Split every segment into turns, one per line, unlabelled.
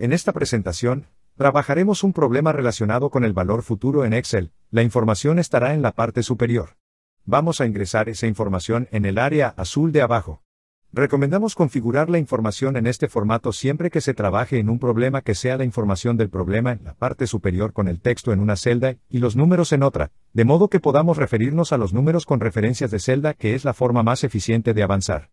En esta presentación, trabajaremos un problema relacionado con el valor futuro en Excel, la información estará en la parte superior. Vamos a ingresar esa información en el área azul de abajo. Recomendamos configurar la información en este formato siempre que se trabaje en un problema que sea la información del problema en la parte superior con el texto en una celda y los números en otra, de modo que podamos referirnos a los números con referencias de celda que es la forma más eficiente de avanzar.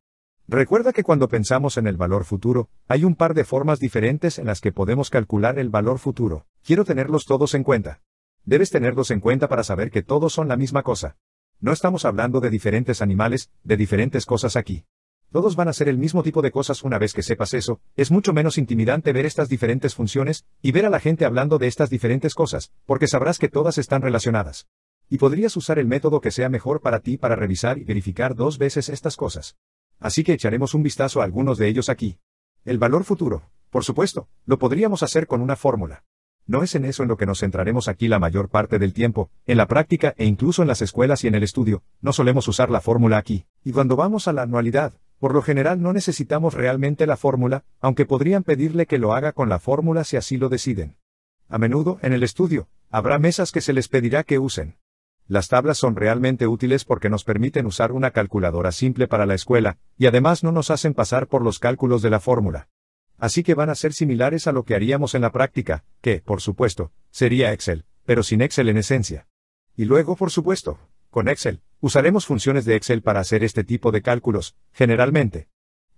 Recuerda que cuando pensamos en el valor futuro, hay un par de formas diferentes en las que podemos calcular el valor futuro. Quiero tenerlos todos en cuenta. Debes tenerlos en cuenta para saber que todos son la misma cosa. No estamos hablando de diferentes animales, de diferentes cosas aquí. Todos van a ser el mismo tipo de cosas una vez que sepas eso, es mucho menos intimidante ver estas diferentes funciones, y ver a la gente hablando de estas diferentes cosas, porque sabrás que todas están relacionadas. Y podrías usar el método que sea mejor para ti para revisar y verificar dos veces estas cosas. Así que echaremos un vistazo a algunos de ellos aquí. El valor futuro, por supuesto, lo podríamos hacer con una fórmula. No es en eso en lo que nos centraremos aquí la mayor parte del tiempo, en la práctica e incluso en las escuelas y en el estudio, no solemos usar la fórmula aquí. Y cuando vamos a la anualidad, por lo general no necesitamos realmente la fórmula, aunque podrían pedirle que lo haga con la fórmula si así lo deciden. A menudo, en el estudio, habrá mesas que se les pedirá que usen las tablas son realmente útiles porque nos permiten usar una calculadora simple para la escuela, y además no nos hacen pasar por los cálculos de la fórmula. Así que van a ser similares a lo que haríamos en la práctica, que, por supuesto, sería Excel, pero sin Excel en esencia. Y luego, por supuesto, con Excel, usaremos funciones de Excel para hacer este tipo de cálculos, generalmente.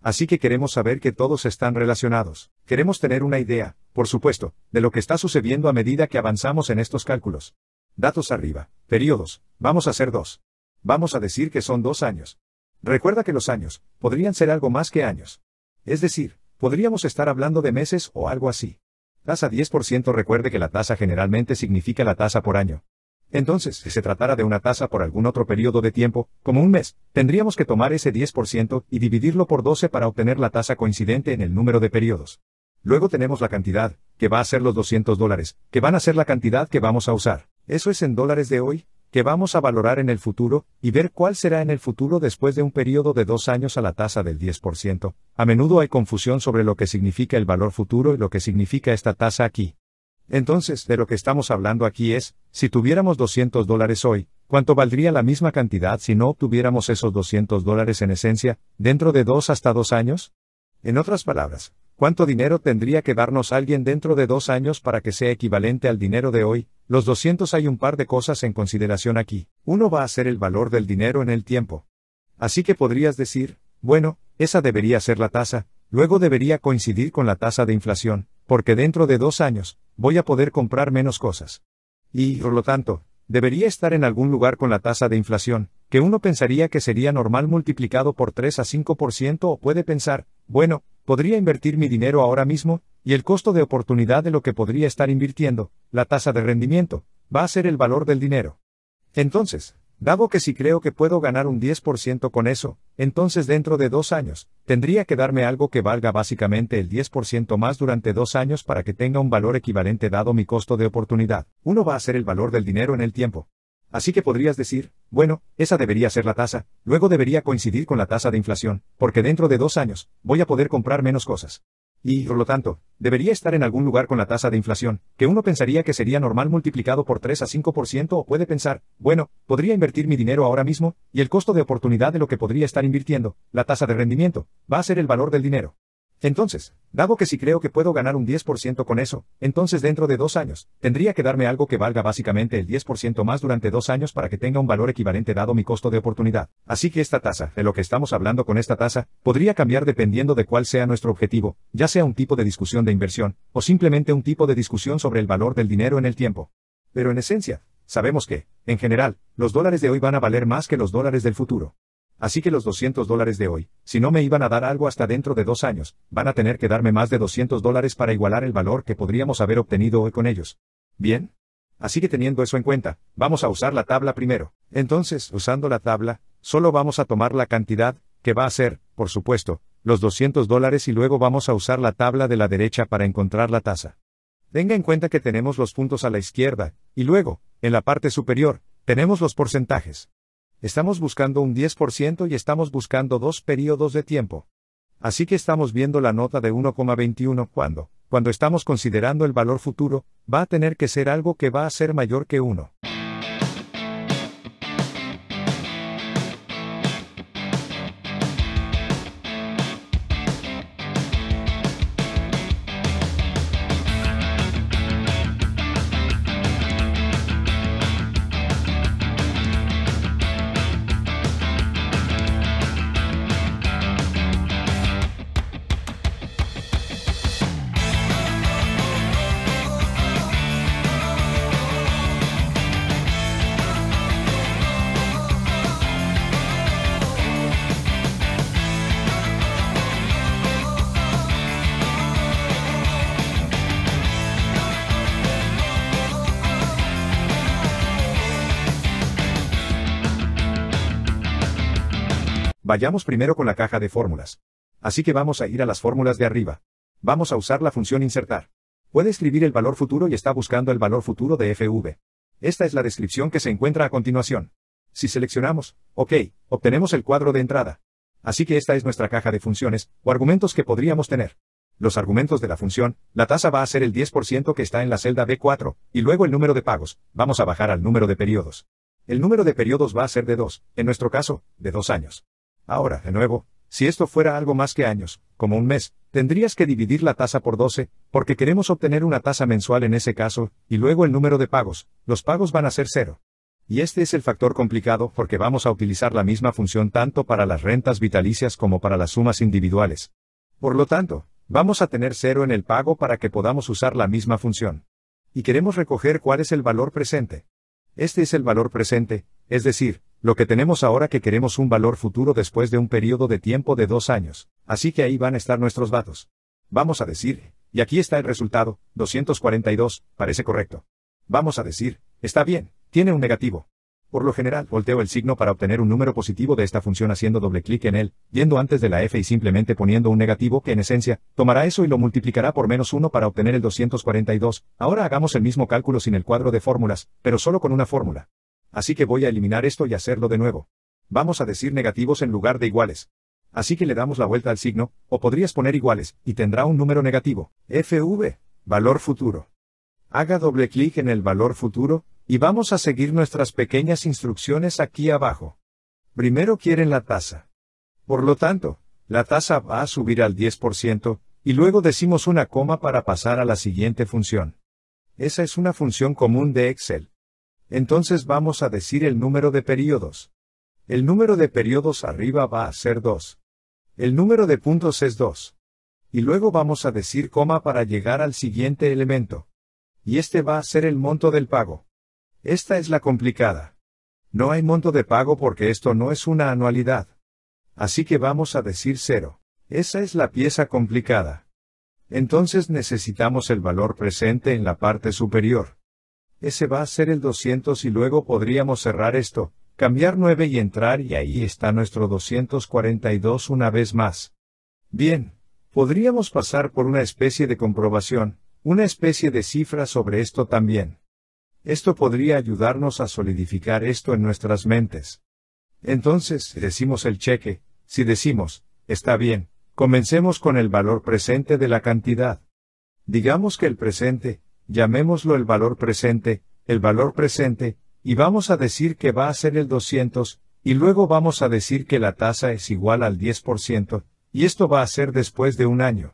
Así que queremos saber que todos están relacionados. Queremos tener una idea, por supuesto, de lo que está sucediendo a medida que avanzamos en estos cálculos. Datos arriba. Periodos. Vamos a hacer dos. Vamos a decir que son dos años. Recuerda que los años podrían ser algo más que años. Es decir, podríamos estar hablando de meses o algo así. Tasa 10% recuerde que la tasa generalmente significa la tasa por año. Entonces, si se tratara de una tasa por algún otro periodo de tiempo, como un mes, tendríamos que tomar ese 10% y dividirlo por 12 para obtener la tasa coincidente en el número de periodos. Luego tenemos la cantidad, que va a ser los 200 dólares, que van a ser la cantidad que vamos a usar. Eso es en dólares de hoy, que vamos a valorar en el futuro, y ver cuál será en el futuro después de un periodo de dos años a la tasa del 10%. A menudo hay confusión sobre lo que significa el valor futuro y lo que significa esta tasa aquí. Entonces, de lo que estamos hablando aquí es, si tuviéramos 200 dólares hoy, ¿cuánto valdría la misma cantidad si no obtuviéramos esos 200 dólares en esencia, dentro de dos hasta dos años? En otras palabras, ¿cuánto dinero tendría que darnos alguien dentro de dos años para que sea equivalente al dinero de hoy, los 200 hay un par de cosas en consideración aquí. Uno va a ser el valor del dinero en el tiempo. Así que podrías decir, bueno, esa debería ser la tasa, luego debería coincidir con la tasa de inflación, porque dentro de dos años, voy a poder comprar menos cosas. Y, por lo tanto, debería estar en algún lugar con la tasa de inflación, que uno pensaría que sería normal multiplicado por 3 a 5% o puede pensar, bueno, podría invertir mi dinero ahora mismo, y el costo de oportunidad de lo que podría estar invirtiendo, la tasa de rendimiento, va a ser el valor del dinero. Entonces, dado que si creo que puedo ganar un 10% con eso, entonces dentro de dos años, tendría que darme algo que valga básicamente el 10% más durante dos años para que tenga un valor equivalente dado mi costo de oportunidad. Uno va a ser el valor del dinero en el tiempo. Así que podrías decir, bueno, esa debería ser la tasa, luego debería coincidir con la tasa de inflación, porque dentro de dos años, voy a poder comprar menos cosas. Y, por lo tanto, debería estar en algún lugar con la tasa de inflación, que uno pensaría que sería normal multiplicado por 3 a 5% o puede pensar, bueno, podría invertir mi dinero ahora mismo, y el costo de oportunidad de lo que podría estar invirtiendo, la tasa de rendimiento, va a ser el valor del dinero. Entonces, dado que si creo que puedo ganar un 10% con eso, entonces dentro de dos años, tendría que darme algo que valga básicamente el 10% más durante dos años para que tenga un valor equivalente dado mi costo de oportunidad. Así que esta tasa, de lo que estamos hablando con esta tasa, podría cambiar dependiendo de cuál sea nuestro objetivo, ya sea un tipo de discusión de inversión, o simplemente un tipo de discusión sobre el valor del dinero en el tiempo. Pero en esencia, sabemos que, en general, los dólares de hoy van a valer más que los dólares del futuro. Así que los 200 dólares de hoy, si no me iban a dar algo hasta dentro de dos años, van a tener que darme más de 200 dólares para igualar el valor que podríamos haber obtenido hoy con ellos. ¿Bien? Así que teniendo eso en cuenta, vamos a usar la tabla primero. Entonces, usando la tabla, solo vamos a tomar la cantidad, que va a ser, por supuesto, los 200 dólares y luego vamos a usar la tabla de la derecha para encontrar la tasa. Tenga en cuenta que tenemos los puntos a la izquierda, y luego, en la parte superior, tenemos los porcentajes. Estamos buscando un 10% y estamos buscando dos periodos de tiempo. Así que estamos viendo la nota de 1,21 cuando, cuando estamos considerando el valor futuro, va a tener que ser algo que va a ser mayor que 1. Vayamos primero con la caja de fórmulas. Así que vamos a ir a las fórmulas de arriba. Vamos a usar la función insertar. Puede escribir el valor futuro y está buscando el valor futuro de FV. Esta es la descripción que se encuentra a continuación. Si seleccionamos, OK, obtenemos el cuadro de entrada. Así que esta es nuestra caja de funciones, o argumentos que podríamos tener. Los argumentos de la función, la tasa va a ser el 10% que está en la celda B4, y luego el número de pagos, vamos a bajar al número de periodos. El número de periodos va a ser de 2, en nuestro caso, de 2 años. Ahora, de nuevo, si esto fuera algo más que años, como un mes, tendrías que dividir la tasa por 12, porque queremos obtener una tasa mensual en ese caso, y luego el número de pagos, los pagos van a ser cero. Y este es el factor complicado porque vamos a utilizar la misma función tanto para las rentas vitalicias como para las sumas individuales. Por lo tanto, vamos a tener cero en el pago para que podamos usar la misma función. Y queremos recoger cuál es el valor presente. Este es el valor presente, es decir, lo que tenemos ahora que queremos un valor futuro después de un periodo de tiempo de dos años, así que ahí van a estar nuestros datos. Vamos a decir, y aquí está el resultado, 242, parece correcto. Vamos a decir, está bien, tiene un negativo. Por lo general, volteo el signo para obtener un número positivo de esta función haciendo doble clic en él, yendo antes de la f y simplemente poniendo un negativo que en esencia, tomará eso y lo multiplicará por menos 1 para obtener el 242. Ahora hagamos el mismo cálculo sin el cuadro de fórmulas, pero solo con una fórmula. Así que voy a eliminar esto y hacerlo de nuevo. Vamos a decir negativos en lugar de iguales. Así que le damos la vuelta al signo, o podrías poner iguales, y tendrá un número negativo. FV, valor futuro. Haga doble clic en el valor futuro, y vamos a seguir nuestras pequeñas instrucciones aquí abajo. Primero quieren la tasa. Por lo tanto, la tasa va a subir al 10%, y luego decimos una coma para pasar a la siguiente función. Esa es una función común de Excel. Entonces vamos a decir el número de periodos. El número de periodos arriba va a ser 2. El número de puntos es 2. Y luego vamos a decir coma para llegar al siguiente elemento. Y este va a ser el monto del pago. Esta es la complicada. No hay monto de pago porque esto no es una anualidad. Así que vamos a decir 0. Esa es la pieza complicada. Entonces necesitamos el valor presente en la parte superior ese va a ser el 200 y luego podríamos cerrar esto, cambiar 9 y entrar y ahí está nuestro 242 una vez más. Bien, podríamos pasar por una especie de comprobación, una especie de cifra sobre esto también. Esto podría ayudarnos a solidificar esto en nuestras mentes. Entonces, decimos el cheque, si decimos, está bien, comencemos con el valor presente de la cantidad. Digamos que el presente, llamémoslo el valor presente, el valor presente, y vamos a decir que va a ser el 200, y luego vamos a decir que la tasa es igual al 10%, y esto va a ser después de un año.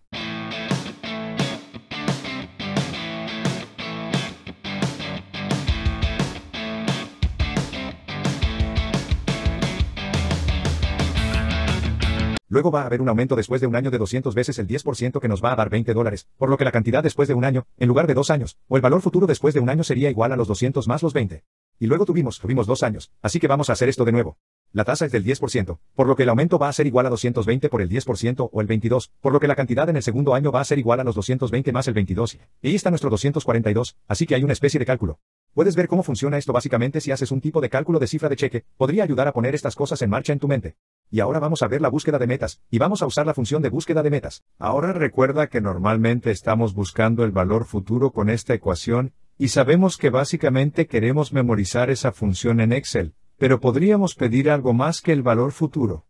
Luego va a haber un aumento después de un año de 200 veces el 10% que nos va a dar 20 dólares, por lo que la cantidad después de un año, en lugar de dos años, o el valor futuro después de un año sería igual a los 200 más los 20. Y luego tuvimos, tuvimos dos años, así que vamos a hacer esto de nuevo. La tasa es del 10%, por lo que el aumento va a ser igual a 220 por el 10% o el 22, por lo que la cantidad en el segundo año va a ser igual a los 220 más el 22. Y ahí está nuestro 242, así que hay una especie de cálculo. Puedes ver cómo funciona esto básicamente si haces un tipo de cálculo de cifra de cheque, podría ayudar a poner estas cosas en marcha en tu mente y ahora vamos a ver la búsqueda de metas, y vamos a usar la función de búsqueda de metas. Ahora recuerda que normalmente estamos buscando el valor futuro con esta ecuación, y sabemos que básicamente queremos memorizar esa función en Excel, pero podríamos pedir algo más que el valor futuro.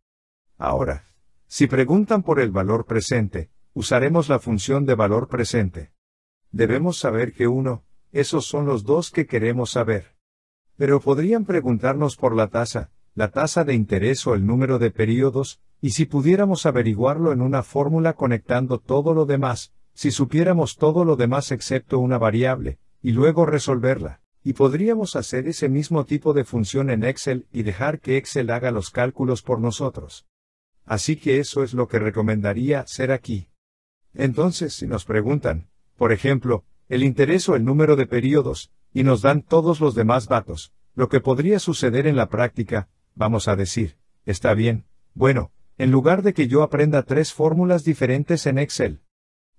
Ahora, si preguntan por el valor presente, usaremos la función de valor presente. Debemos saber que uno, esos son los dos que queremos saber. Pero podrían preguntarnos por la tasa, la tasa de interés o el número de periodos, y si pudiéramos averiguarlo en una fórmula conectando todo lo demás, si supiéramos todo lo demás excepto una variable, y luego resolverla. Y podríamos hacer ese mismo tipo de función en Excel y dejar que Excel haga los cálculos por nosotros. Así que eso es lo que recomendaría hacer aquí. Entonces, si nos preguntan, por ejemplo, el interés o el número de periodos, y nos dan todos los demás datos, lo que podría suceder en la práctica, vamos a decir, está bien, bueno, en lugar de que yo aprenda tres fórmulas diferentes en Excel.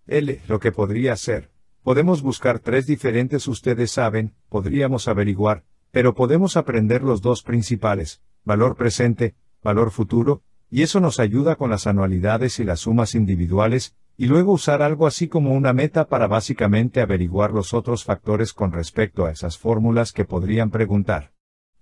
L, lo que podría hacer. Podemos buscar tres diferentes, ustedes saben, podríamos averiguar, pero podemos aprender los dos principales, valor presente, valor futuro, y eso nos ayuda con las anualidades y las sumas individuales, y luego usar algo así como una meta para básicamente averiguar los otros factores con respecto a esas fórmulas que podrían preguntar.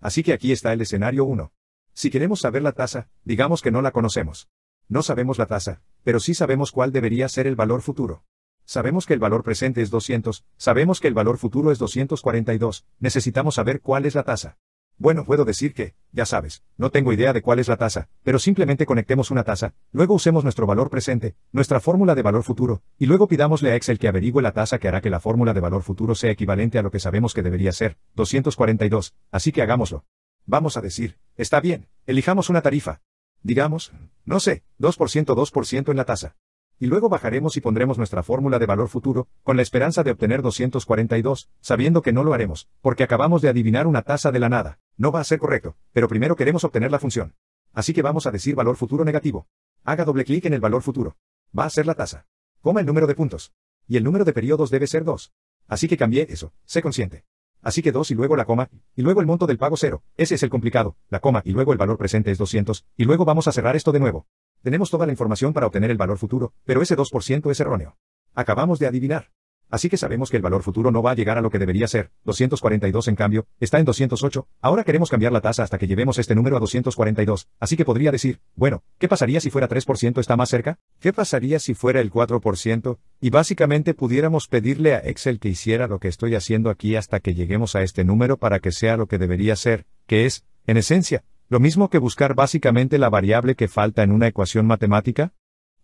Así que aquí está el escenario 1. Si queremos saber la tasa, digamos que no la conocemos. No sabemos la tasa, pero sí sabemos cuál debería ser el valor futuro. Sabemos que el valor presente es 200, sabemos que el valor futuro es 242, necesitamos saber cuál es la tasa. Bueno, puedo decir que, ya sabes, no tengo idea de cuál es la tasa, pero simplemente conectemos una tasa, luego usemos nuestro valor presente, nuestra fórmula de valor futuro, y luego pidámosle a Excel que averigüe la tasa que hará que la fórmula de valor futuro sea equivalente a lo que sabemos que debería ser, 242, así que hagámoslo. Vamos a decir, está bien, elijamos una tarifa. Digamos, no sé, 2% 2% en la tasa. Y luego bajaremos y pondremos nuestra fórmula de valor futuro, con la esperanza de obtener 242, sabiendo que no lo haremos, porque acabamos de adivinar una tasa de la nada. No va a ser correcto, pero primero queremos obtener la función. Así que vamos a decir valor futuro negativo. Haga doble clic en el valor futuro. Va a ser la tasa. Coma el número de puntos. Y el número de periodos debe ser 2. Así que cambié eso, sé consciente así que 2 y luego la coma, y luego el monto del pago 0. Ese es el complicado, la coma y luego el valor presente es 200, y luego vamos a cerrar esto de nuevo. Tenemos toda la información para obtener el valor futuro, pero ese 2% es erróneo. Acabamos de adivinar. Así que sabemos que el valor futuro no va a llegar a lo que debería ser, 242 en cambio, está en 208, ahora queremos cambiar la tasa hasta que llevemos este número a 242, así que podría decir, bueno, ¿qué pasaría si fuera 3% está más cerca? ¿Qué pasaría si fuera el 4%? Y básicamente pudiéramos pedirle a Excel que hiciera lo que estoy haciendo aquí hasta que lleguemos a este número para que sea lo que debería ser, que es, en esencia, lo mismo que buscar básicamente la variable que falta en una ecuación matemática.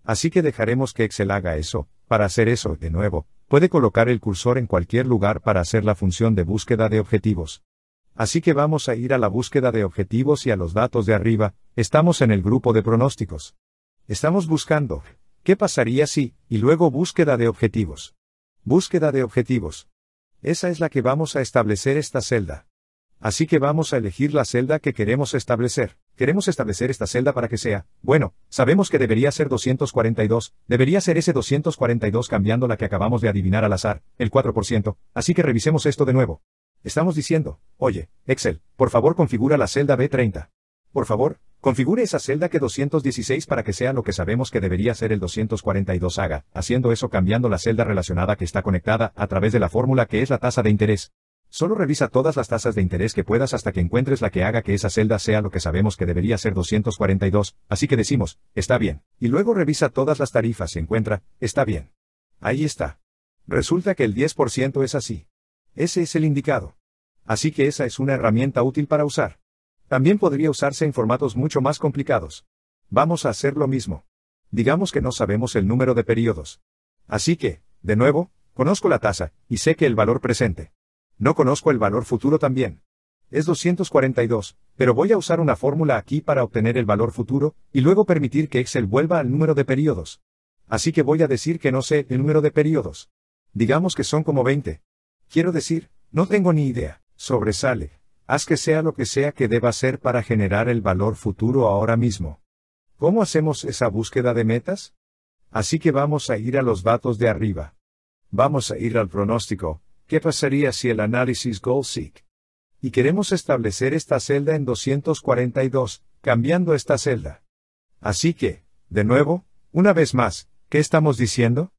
Así que dejaremos que Excel haga eso, para hacer eso, de nuevo, Puede colocar el cursor en cualquier lugar para hacer la función de búsqueda de objetivos. Así que vamos a ir a la búsqueda de objetivos y a los datos de arriba, estamos en el grupo de pronósticos. Estamos buscando, ¿qué pasaría si? y luego búsqueda de objetivos. Búsqueda de objetivos. Esa es la que vamos a establecer esta celda. Así que vamos a elegir la celda que queremos establecer queremos establecer esta celda para que sea, bueno, sabemos que debería ser 242, debería ser ese 242 cambiando la que acabamos de adivinar al azar, el 4%, así que revisemos esto de nuevo. Estamos diciendo, oye, Excel, por favor configura la celda B30. Por favor, configure esa celda que 216 para que sea lo que sabemos que debería ser el 242 haga, haciendo eso cambiando la celda relacionada que está conectada a través de la fórmula que es la tasa de interés. Solo revisa todas las tasas de interés que puedas hasta que encuentres la que haga que esa celda sea lo que sabemos que debería ser 242, así que decimos, está bien. Y luego revisa todas las tarifas y encuentra, está bien. Ahí está. Resulta que el 10% es así. Ese es el indicado. Así que esa es una herramienta útil para usar. También podría usarse en formatos mucho más complicados. Vamos a hacer lo mismo. Digamos que no sabemos el número de periodos. Así que, de nuevo, conozco la tasa, y sé que el valor presente no conozco el valor futuro también. Es 242, pero voy a usar una fórmula aquí para obtener el valor futuro, y luego permitir que Excel vuelva al número de periodos. Así que voy a decir que no sé el número de periodos. Digamos que son como 20. Quiero decir, no tengo ni idea. Sobresale. Haz que sea lo que sea que deba ser para generar el valor futuro ahora mismo. ¿Cómo hacemos esa búsqueda de metas? Así que vamos a ir a los datos de arriba. Vamos a ir al pronóstico, ¿Qué pasaría si el análisis Goal Seek. Y queremos establecer esta celda en 242, cambiando esta celda. Así que, de nuevo, una vez más, ¿qué estamos diciendo?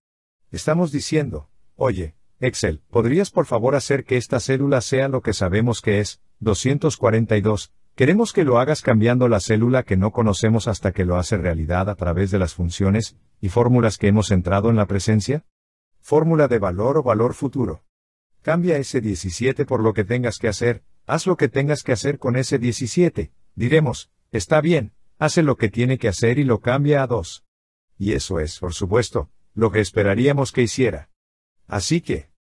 Estamos diciendo, oye, Excel, ¿podrías por favor hacer que esta célula sea lo que sabemos que es, 242? Queremos que lo hagas cambiando la célula que no conocemos hasta que lo hace realidad a través de las funciones y fórmulas que hemos entrado en la presencia? Fórmula de valor o valor futuro. Cambia ese 17 por lo que tengas que hacer, haz lo que tengas que hacer con ese 17, diremos, está bien, hace lo que tiene que hacer y lo cambia a 2. Y eso es, por supuesto, lo que esperaríamos que hiciera. Así que,